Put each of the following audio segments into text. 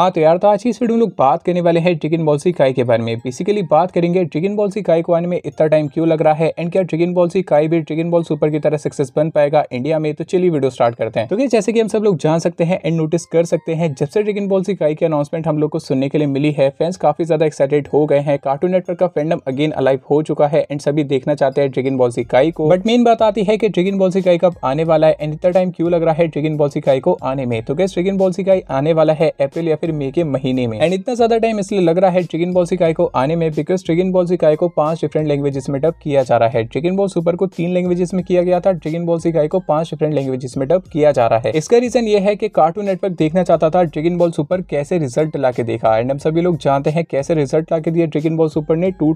हाँ तो यार तो आज इस वीडियो में लोग बात करने वाले हैं ड्रिगन बॉल सी काई के बारे में बेसिकली बात करेंगे ड्रिगन बॉल सी काई को आने में इतना टाइम क्यों लग रहा है एंड क्या ड्रिगन बॉल सी काई भी ड्रिगन बॉल सुपर की तरह सक्सेस बन पाएगा इंडिया में तो चलिए वीडियो स्टार्ट करते हैं तो जैसे कि हम सब लोग जान सकते हैं एंड नोटिस कर सकते हैं जब से ड्रिगन बॉल सी काई की अनाउंसमेंट हम लोग को सुनने के लिए मिली है फैंस काफी ज्यादा एक्साइटेड हो गए हैं कार्टून नेटवर्क का फैंडम अगेन अलाइव हो चुका है एंड सभी देखना चाहते हैं ड्रिगन बॉल सी काई को बट मेन बात आती है कि ड्रिगन बॉल सी काई कब आने वाला है एंड इतना टाइम क्यों लग रहा है ड्रिगन बॉल सी काई को आने में तो क्या ड्रिगन बॉल सी काई आने वाला है अप्रैल या फिर फिर मई के महीने में एंड इतना ज्यादा टाइम इसलिए लग रहा है चिकन बॉल सिकाई को आने में बिकॉज चिकन बॉल सिकाई को पांच डिफरेंट लैंग्वेजेस में डब किया जा रहा है चिकन बॉल सुपर को तीन लैंग्वेजेस में किया गया था चिकन बॉल सिकाई को पांच डिफरेंट लैंग्वेजेस में डब किया जा रहा है इसका रीजन ये है कि कार्टून नेटवर्क देखना चाहता था चिकन बॉल सुपर कैसे रिजल्ट ला के देखा एंड हम सभी लोग जानते हैं कैसे रिजल्ट ला के दिया ड्रिगन बॉल सुपर ने टू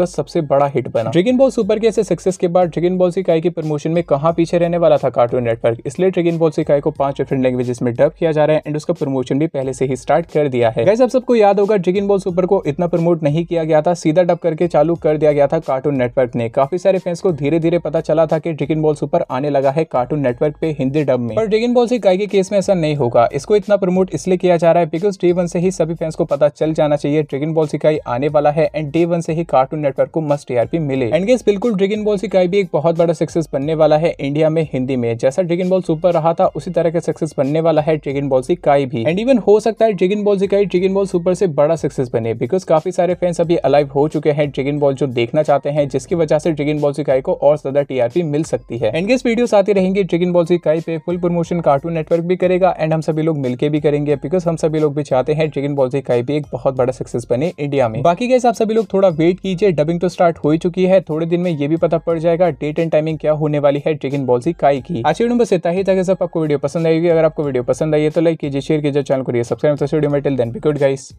का सबसे बड़ा हिट बना ड्रिगन बॉल सुपर के ऐसे सक्सेस के बाद ड्रिगन बॉल सिकाई के प्रमोशन में कहा पीछे रहने वाला था कार्टून नेटवर्क इसलिए ड्रिगन बॉल सिकाई को पांच डिफरेंट लैंग्वेजेस में डब किया जा रहा है एंड उसका प्रमोशन भी पहले से ही स्टार्ट कर दिया है गैस आप सबको याद होगा ड्रिगिन बॉल सुपर को इतना प्रमोट नहीं किया गया था सीधा डब करके चालू कर दिया गया था कार्टून नेटवर्क ने काफी सारे फैंस को धीरे धीरे पता चला था की ड्रिगिन बॉल सुपर आने लगा है कार्टून नेटवर्क पे हिंदी डब में पर ड्रिगन बॉल से गाय केस में ऐसा नहीं होगा इसको इतना प्रमोट इसलिए किया जा रहा है बिकॉज डे वन से ही सभी फैंस को पता चल जाना चाहिए ड्रिगिन बॉल सिकाई आने वाला है एंड डे वन से ही कार्टून नेटवर्क को मस्ट टीआरपी मिले एंड गेस बिल्कुल ड्रिगिन बॉल सिकाई भी एक बहुत बड़ा सक्सेस बनने वाला है इंडिया में हिंदी में जैसा ड्रिगिन बॉल सुपर रहा था उसी तरह का सक्सेस बनने वाला है ड्रिगिन बॉल सिकाई भी एंड इवन हो सकता सकता है Dragon Ball Z Kai Dragon Ball Super से बड़ा सक्सेस बने बिकॉज काफी सारे फैंस अभी अलाइव हो चुके हैं ड्रेगन बॉल जो देखना चाहते हैं जिसकी वजह से ड्रेगन बॉल जिकाई को और ज्यादा टीआरपी मिल सकती है एनगेज वीडियोस आती रहेंगे ड्रेगन बॉल जिकाई पे फुल प्रमोशन कार्टून नेटवर्क भी करेगा एंड हम सभी लोग मिलकर भी करेंगे बिकॉज हम सभी लोग भी चाहते हैं ड्रेगन बॉल जिकाई भी एक बहुत बड़ा सक्सेस बने इंडिया में बाकी गैस आप सभी लोग थोड़ा वेट कीजिए डबिंग तो स्टार्ट हो ही चुकी है थोड़े दिन में ये भी पता पड़ जाएगा डेट एंड टाइमिंग क्या होने वाली है ड्रेगन बॉल जिकाई की आज वीडियो बस इतना ही था सब आपको वीडियो पसंद आएगी अगर आपको वीडियो पसंद आई है तो लाइक कीजिए शेयर कीजिए चैनल को सब subscribe to the video metal then be good guys